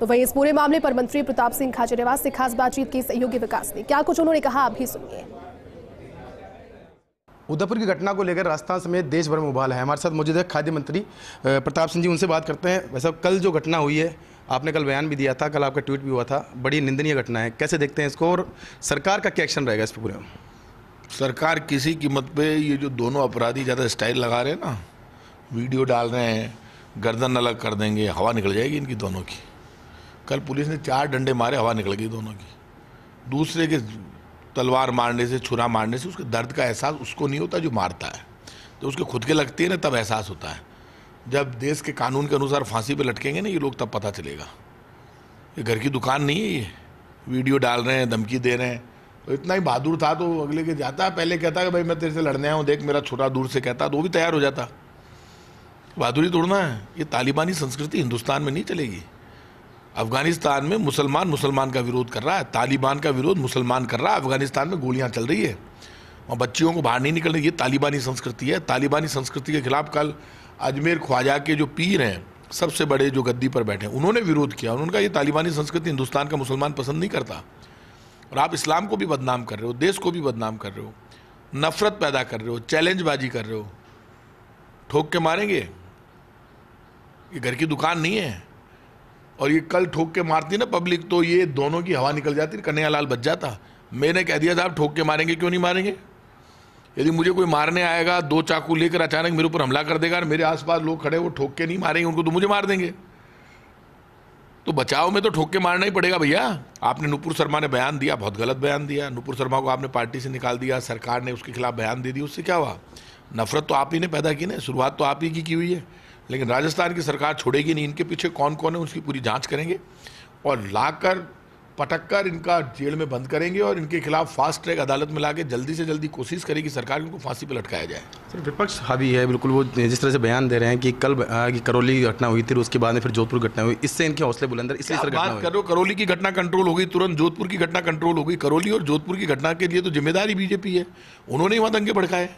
तो वहीं इस पूरे मामले पर मंत्री प्रताप सिंह खाचरेवास से खास बातचीत की सहयोगी विकास ने क्या कुछ उन्होंने कहा आप भी सुनिए उदयपुर की घटना को लेकर राजस्थान समेत देश भर में उबाल है हमारे साथ मौजूद है खाद्य मंत्री प्रताप सिंह जी उनसे बात करते हैं वैसे कल जो घटना हुई है आपने कल बयान भी दिया था कल आपका ट्वीट भी हुआ था बड़ी निंदनीय घटना है कैसे देखते हैं इसको और सरकार का क्या एक्शन रहेगा इस पर पूरे सरकार किसी कीमत पे ये जो दोनों अपराधी ज़्यादा स्टाइल लगा रहे हैं ना वीडियो डाल रहे हैं गर्दन अलग कर देंगे हवा निकल जाएगी इनकी दोनों की कल पुलिस ने चार डंडे मारे हवा निकल गई दोनों की दूसरे के तलवार मारने से छुरा मारने से उसके दर्द का एहसास उसको नहीं होता जो मारता है जब तो उसके खुद के लगती है ना तब एहसास होता है जब देश के कानून के अनुसार फांसी पर लटकेंगे ना ये लोग तब पता चलेगा ये घर की दुकान नहीं है ये वीडियो डाल रहे हैं धमकी दे रहे हैं तो इतना ही बहादुर था तो अगले के जाता है पहले कहता है कि भाई मैं तेरे से लड़ने आया हूँ देख मेरा छोटा दूर से कहता तो वो भी तैयार हो जाता बहादुरी तोड़ना है ये तालिबानी संस्कृति हिंदुस्तान में नहीं चलेगी अफगानिस्तान में मुसलमान मुसलमान का विरोध कर रहा है तालिबान का विरोध मुसलमान कर रहा है अफगानिस्तान में गोलियां चल रही है और बच्चियों को बाहर नहीं निकलने ये तालिबानी संस्कृति है तालिबानी संस्कृति के खिलाफ कल अजमेर ख्वाजा के जो पीर हैं सबसे बड़े जो गद्दी पर बैठे हैं उन्होंने विरोध किया उन्होंने कहा ये तालिबानी संस्कृति हिंदुस्तान का मुसलमान पसंद नहीं करता और आप इस्लाम को भी बदनाम कर रहे हो देश को भी बदनाम कर रहे हो नफरत पैदा कर रहे हो चैलेंजबाजी कर रहे हो ठोक के मारेंगे ये घर की दुकान नहीं है और ये कल ठोक के मारती ना पब्लिक तो ये दोनों की हवा निकल जाती कन्हैया लाल बच जाता मैंने कह दिया था आप ठोक के मारेंगे क्यों नहीं मारेंगे यदि मुझे कोई मारने आएगा दो चाकू लेकर अचानक मेरे ऊपर हमला कर देगा और मेरे आसपास लोग खड़े वो ठोक के नहीं मारेंगे उनको तो मुझे मार देंगे तो बचाव में तो ठोक के मारना ही पड़ेगा भैया आपने नूपुर शर्मा ने बयान दिया बहुत गलत बयान दिया नूपुर शर्मा को आपने पार्टी से निकाल दिया सरकार ने उसके खिलाफ बयान दे दिया उससे क्या हुआ नफरत तो आप ही ने पैदा की ना शुरुआत तो आप ही की हुई है लेकिन राजस्थान की सरकार छोड़ेगी नहीं इनके पीछे कौन कौन है उसकी पूरी जांच करेंगे और लाकर पटक कर इनका जेल में बंद करेंगे और इनके खिलाफ फास्ट ट्रैक अदालत में ला जल्दी से जल्दी कोशिश करेगी सरकार इनको फांसी पर लटकाया जाए सर विपक्ष हावी है बिल्कुल वो जिस तरह से बयान दे रहे हैं कि कल की करौली की घटना हुई थी उसके बाद में फिर जोधपुर घटना हुई इससे इनके हौसले बुलंदर इसलिए सर बात करो करौली की घटना कंट्रोल हो गई तुरंत जोधपुर की घटना कंट्रोल हो गई करौली और जोधपुर की घटना के लिए तो जिम्मेदारी बीजेपी है उन्होंने ही वहाँ दंगे भड़काए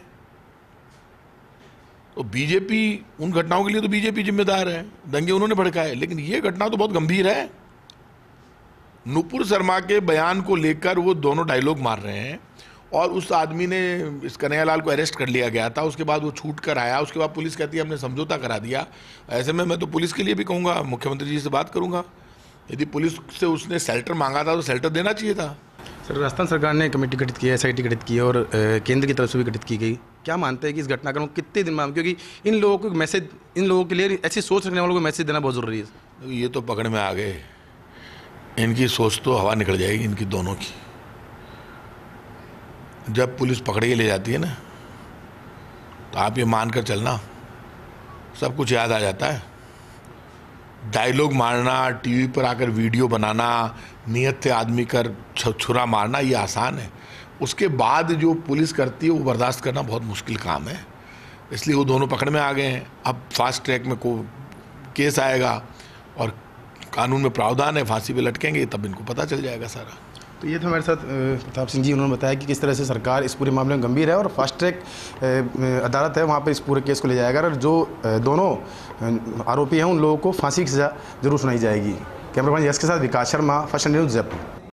तो बीजेपी उन घटनाओं के लिए तो बीजेपी जिम्मेदार है दंगे उन्होंने भड़काए लेकिन ये घटना तो बहुत गंभीर है नुपुर शर्मा के बयान को लेकर वो दोनों डायलॉग मार रहे हैं और उस आदमी ने इस कन्हैयालाल को अरेस्ट कर लिया गया था उसके बाद वो छूट कर आया उसके बाद पुलिस कहती है हमने समझौता करा दिया ऐसे में मैं तो पुलिस के लिए भी कहूँगा मुख्यमंत्री जी से बात करूँगा यदि पुलिस से उसने सेल्टर मांगा था तो सेल्टर देना चाहिए था सर राजस्थान सरकार ने कमेटी गठित की है एस गठित की है और केंद्र की तरफ से भी गठित की गई क्या मानते हैं कि इस घटनाक्रम को कितने दिन में क्योंकि इन लोगों को मैसेज इन लोगों के लिए ऐसी सोच रखने वालों को मैसेज देना बहुत ज़रूरी है ये तो पकड़ में आ गए इनकी सोच तो हवा निकल जाएगी इनकी दोनों की जब पुलिस पकड़ के ले जाती है ना तो आप ये मान कर चलना सब कुछ याद आ जाता है डायलॉग मारना टीवी पर आकर वीडियो बनाना नियत आदमी कर छुरा मारना ये आसान है उसके बाद जो पुलिस करती है वो बर्दाश्त करना बहुत मुश्किल काम है इसलिए वो दोनों पकड़ में आ गए हैं अब फास्ट ट्रैक में को केस आएगा और कानून में प्रावधान है फांसी पे लटकेंगे तब इनको पता चल जाएगा सारा तो ये तो हमारे साथ प्रताप सिंह जी उन्होंने बताया कि किस तरह से सरकार इस पूरे मामले में गंभीर है और फास्ट ट्रैक अदालत है वहाँ पर इस पूरे केस को ले जाएगा और जो दोनों आरोपी हैं उन लोगों को फांसी की सज़ा जरूर सुनाई जाएगी कैमरामैन यश के साथ विकास शर्मा फर्स्ट न्यूज़ जयपुर